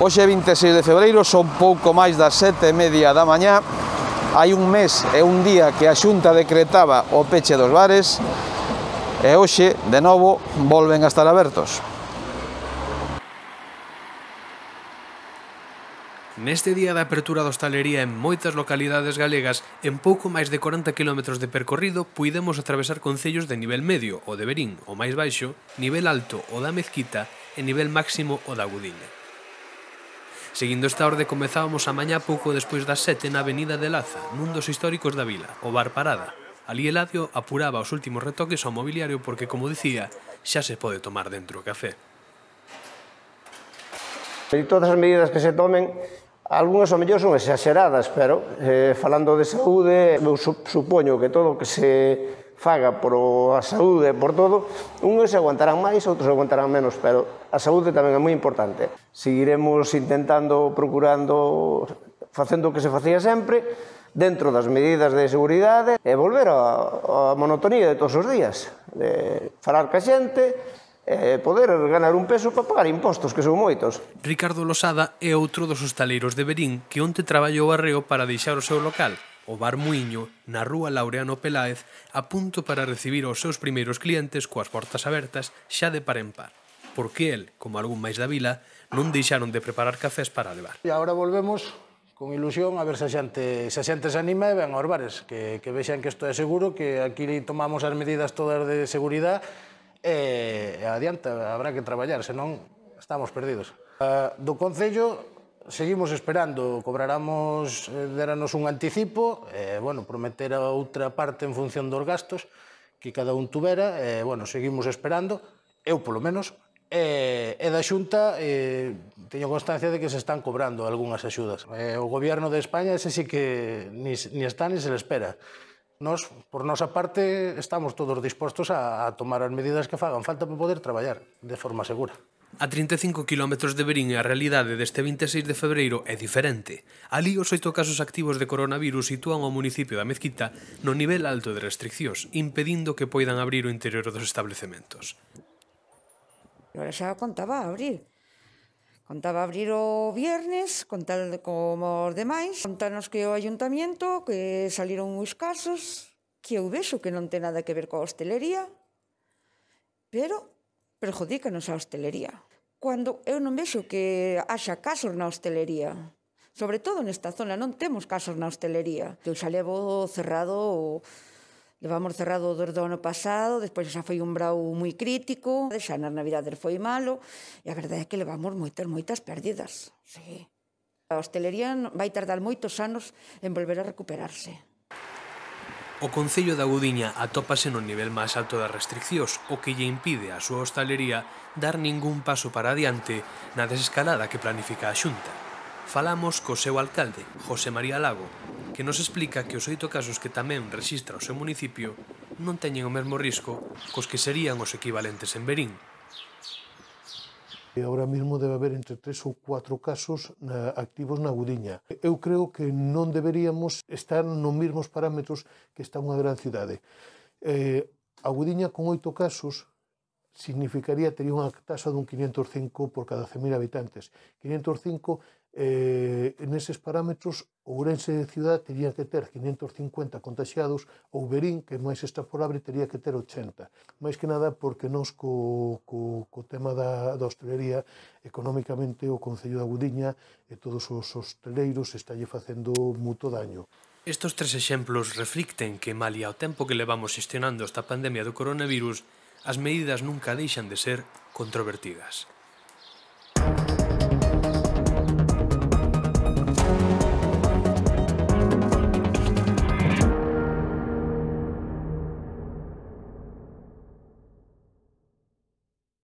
Hoxe 26 de febreiro, son pouco máis das sete e media da mañá. Hai un mes e un día que a Xunta decretaba o peche dos bares e hoxe, de novo, volven a estar abertos. Neste día da apertura da hostalería en moitas localidades galegas, en pouco máis de 40 km de percorrido, puidemos atravesar concellos de nivel medio, o de Berín, o máis baixo, nivel alto, o da Mezquita, e nivel máximo, o da Gudiña. Seguindo esta orde, comezábamos a mañá pouco despois das sete na Avenida de Laza, nun dos históricos da vila, o Bar Parada. Ali Eladio apuraba os últimos retoques ao mobiliario porque, como dicía, xa se pode tomar dentro o café. E todas as medidas que se tomen, algunhas ao mellor son exageradas, pero eh, falando de saúde, eu supoño que todo o que se faga por a saúde e por todo, unhos aguantarán máis, outros aguantarán menos, pero a saúde tamén é moi importante. Seguiremos intentando, procurando, facendo o que se facía sempre, dentro das medidas de seguridade e volver á monotonía de todos os días, de falar ca xente, e poder ganar un peso para pagar impostos, que son moitos. Ricardo Losada é outro dos hostaleiros de Berín que onte traballou arreo para deixar o seu local o Bar Muiño, na rúa Laureano Peláez, a punto para recibir aos seus primeiros clientes coas portas abertas xa de par en par, porque el, como algún máis da vila, non deixaron de preparar cafés para levar. E agora volvemos con ilusión a ver se a xente se, a xente se anima e ven aos bares, que, que vexan que isto é seguro, que aquí tomamos as medidas todas de seguridade e adianta, habrá que traballar, senón estamos perdidos. Uh, do Concello seguimos esperando, cobraramos, eh, deranos un anticipo, eh, bueno, prometer a outra parte en función dos gastos que cada un tubera, eh, bueno, seguimos esperando, eu polo menos, e, e da Xunta eh, teño constancia de que se están cobrando algunhas axudas. Eh, o goberno de España ese sí que ni, ni está ni se le espera. Nos, por nosa parte, estamos todos dispostos a, a tomar as medidas que fagan falta para poder traballar de forma segura. A 35 km de Berín a realidade deste 26 de febreiro é diferente. Ali os oito casos activos de coronavirus sitúan ao municipio da Mezquita no nivel alto de restriccións, impedindo que poidan abrir o interior dos establecementos. Ora xa contaba abrir. Contaba abrir o viernes, contar como os demais, Contanos que o ayuntamiento, que saliron uns casos, que eu vexo que non ten nada que ver coa hostelería, pero perjudícanos a hostelería cando eu non vexo que haxa casos na hostelería. Sobre todo nesta zona non temos casos na hostelería. Eu xa levo cerrado Levamos cerrado desde o ano pasado, despois xa foi un brau moi crítico, xa nas navidades foi malo, e a verdade é que levamos moitas, moitas pérdidas. Sí. A hostelería vai tardar moitos anos en volver a recuperarse. O Concello da Gudiña atópase no nivel máis alto das restriccións, o que lle impide á súa hostalería dar ningún paso para adiante na desescalada que planifica a Xunta. Falamos co seu alcalde, José María Lago, que nos explica que os oito casos que tamén registra o seu municipio non teñen o mesmo risco cos que serían os equivalentes en Berín, E ahora mesmo debe haber entre tres ou cuatro casos na, eh, activos na Gudiña. Eu creo que non deberíamos estar nos mesmos parámetros que está unha gran cidade. Eh, a Gudiña con oito casos significaría tería unha taxa dun 505 por cada 100.000 habitantes. 505 eh, neses parámetros Ourense de ciudad tería que ter 550 contagiados ou Berín, que máis está por tería que ter 80. Mais que nada porque nós co, co, co tema da, da hostelería económicamente o Concello da Gudiña e todos os hosteleiros estalle facendo muto daño. Estos tres exemplos reflicten que, malia o tempo que levamos xestionando esta pandemia do coronavirus, as medidas nunca deixan de ser controvertidas.